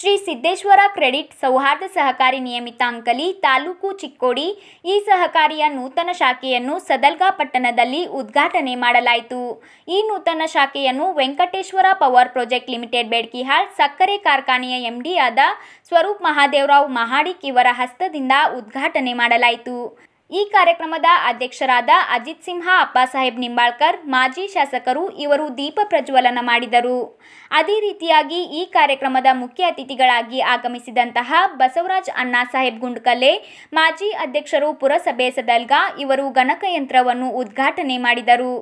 Shri Siddeshwara credit ಸೌಹಾರ್ದ ಸಹಕಾರಿ ನಿಯಮಿತ ಅಂಕಲಿ ತಾಲೂಕು ಚಿಕ್ಕೋಡಿ ಈ ಸಹಕಾರಿಯ ನೂತನ ಶಾಖೆಯನ್ನು ಸದಲ್ಗಾ ಪಟ್ಟಣದಲ್ಲಿ ಉದ್ಘಾಟನೆ ಮಾಡಲಾಯಿತು ಈ ನೂತನ ಶಾಖೆಯನ್ನು Venkateshwara power project limited Bedkihal ಸಕ್ಕರೆ ಕಾರ್ಖಾನೆಯ ಎಂಡಿಯಾದ ಸ್ವರೂಪ್ ಮಹಾದೇವರಾವ್ ಮಹಾಡಿಕ್ ಇವರ ಹಸ್ತದಿಂದ ಉದ್ಘಾಟನೆ ಮಾಡಲಾಯಿತು ಈ ಕಾರ್ಯಕ್ರಮದ ಅಧ್ಯಕ್ಷರಾದ ಅಜಿತ್ ಸಿಂಹ ಅಪ್ಪಾಸಾಹೇಬ್ ನಿಂಬಾಳ್ಕರ್ ಮಾಜಿ ಶಾಸಕರು ಇವರು ದೀಪ ಪ್ರಜ್ವಲನ ಮಾಡಿದರು ಅದೇ ರೀತಿಯಾಗಿ ಈ ಕಾರ್ಯಕ್ರಮದ ಮುಖ್ಯ ಅತಿಥಿಗಳಾಗಿ ಆಗಮಿಸಿದಂತಹ ಬಸವರಾಜ್ ಅಣ್ಣಾಸಾಹೇಬ್ ಗುಂಡ್ಕಲ್ಲೆ ಮಾಜಿ ಅಧ್ಯಕ್ಷರು ಪುರಸಭೆ ಸದಲ್ಗಾ ಇವರು ಗಣಕಯಂತ್ರವನ್ನು ಉದ್ಘಾಟನೆ ಮಾಡಿದರು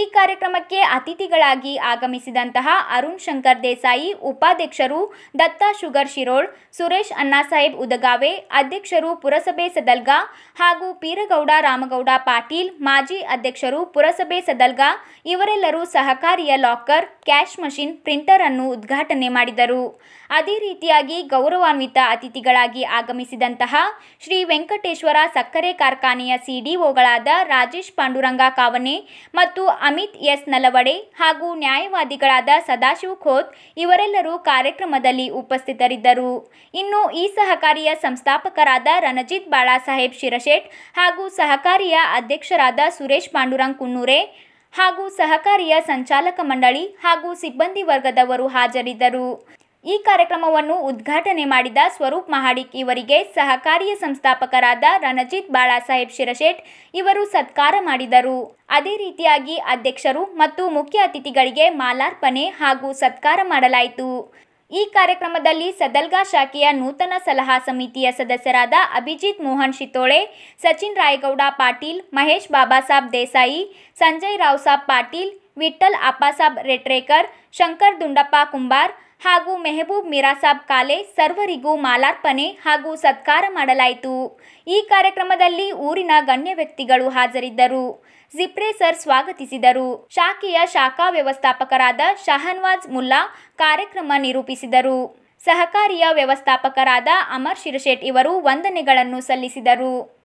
ಈ ಕಾರ್ಯಕ್ರಮಕ್ಕೆ ಅತಿಥಿಗಳಾಗಿ ಆಗಮಿಸಿದಂತಹ ಅರುಣ್ ಶಂಕರ್ ದೇಸಾಯಿ ಉಪಾಧ್ಯಕ್ಷರು ದತ್ತಾ ಶುಗರ್ ಶಿರೋಳ್ ಸುರೇಶ್ ಅಣ್ಣಾಸಾಹೇಬ್ ಉದಗಾವೆ ಅಧ್ಯಕ್ಷರು ಪುರಸಭೆ ಸದಲ್ಗ ಹಾಗೂ ವೀರಗೌಡ ರಾಮಗೌಡ ಪಾಟೀಲ್ ಮಾಜಿ ಅಧ್ಯಕ್ಷರು ಪುರಸಭೆ ಸದಲ್ಗ ಇವರೆಲ್ಲರೂ ಸಹಕಾರಿಯ ಲಾಕರ್ ಕ್ಯಾಶ್ ಮಷಿನ್ ಪ್ರಿಂಟರ್ ಅನ್ನು ಉದ್ಘಾಟನೆ ಮಾಡಿದರು ಅದೇ ರೀತಿಯಾಗಿ ಗೌರವಾನ್ವಿತ ಅತಿಥಿಗಳಾಗಿ ಆಗಮಿಸಿದಂತಹ ಶ್ರೀ ವೆಂಕಟೇಶ್ವರ ಸಕ್ಕರೆ ಕಾರ್ಖಾನೆಯ ಸಿಡಿಒಗಳಾದ ರಾಜೇಶ್ ಪಾಂಡುರಂಗ ಕಾವನೆ ಮತ್ತು ಅಮಿತ್ ಎಸ್ ನಲವಡೆ ಹಾಗೂ ನ್ಯಾಯವಾದಿಗಳಾದ ಸದಾಶಿವ್ ಖೋತ್ ಇವರೆಲ್ಲರೂ ಕಾರ್ಯಕ್ರಮದಲ್ಲಿ ಉಪಸ್ಥಿತರಿದ್ದರು ಇನ್ನು ಈ ಸಹಕಾರಿಯ ಸಂಸ್ಥಾಪಕರಾದ ರಣಜಿತ್ ಬಾಳಾಸಾಹೇಬ್ ಶಿರಶೇಟ್ ಹಾಗೂ ಸಹಕಾರಿಯ ಅಧ್ಯಕ್ಷರಾದ ಸುರೇಶ್ ಪಾಂಡುರಂಗ್ ಕುನ್ನೂರೆ ಹಾಗೂ ಸಹಕಾರಿಯ ಸಂಚಾಲಕ ಮಂಡಳಿ ಹಾಗೂ ಸಿಬ್ಬಂದಿ ವರ್ಗದವರು ಹಾಜರಿದ್ದರು ಈ ಕಾರ್ಯಕ್ರಮವನ್ನು ಉದ್ಘಾಟನೆ ಮಾಡಿದ ಸ್ವರೂಪ್ ಮಹಾಡಿಕ್ ಇವರಿಗೆ ಸಹಕಾರಿಯ ಸಂಸ್ಥಾಪಕರಾದ ರಣಜಿತ್ ಬಾಳಾಸಾಹೇಬ್ ಶಿರಶೇಟ್ ಇವರು ಸತ್ಕಾರ ಮಾಡಿದರು ಅದೇ ರೀತಿಯಾಗಿ ಅಧ್ಯಕ್ಷರು ಮತ್ತು ಮುಖ್ಯ ಅತಿಥಿಗಳಿಗೆ ಮಾಲಾರ್ಪಣೆ ಹಾಗೂ ಸತ್ಕಾರ ಮಾಡಲಾಯಿತು इकारेक्रमदली सदल्गा सदलगा नूतन सलहा समीतिय सदसरादा अभिजीत मोहन शितोळे सचिन रायगवडा पाटील महेश बाबासाब देसाई, संजय रावसाब पाटील आपासाब रेट्रेकर, शंकर दुंडपा कुम्बार, ಹಾಗೂ ಮೆಹಬೂಬ್ ಮಿರಾಸಾಬ್ ಕಾಲೆ ಸರ್ವರಿಗೂ ಮಾಲಾರ್ಪಣೆ ಹಾಗೂ ಸತ್ಕಾರ ಮಾಡಲಾಯಿತು ಈ ಕಾರ್ಯಕ್ರಮದಲ್ಲಿ ಊರಿನ ಗಣ್ಯ ವ್ಯಕ್ತಿಗಳು ಹಾಜರಿದ್ದರು ಜಿಪ್ರೆ ಸರ್ ಸ್ವಾಗತಿಸಿದರು ಶಾಖೆಯ ಶಾಖಾ ವ್ಯವಸ್ಥಾಪಕರಾದ ಶಹನ್ವಾಜ್ ಮುಲ್ಲಾ ಕಾರ್ಯಕ್ರಮ ನಿರೂಪಿಸಿದರು ಸಹಕಾರಿಯ ವ್ಯವಸ್ಥಾಪಕರಾದ ಅಮರ್ ಶಿರಶೇಟ್ ಇವರು ವಂದನೆಗಳನ್ನು ಸಲ್ಲಿಸಿದರು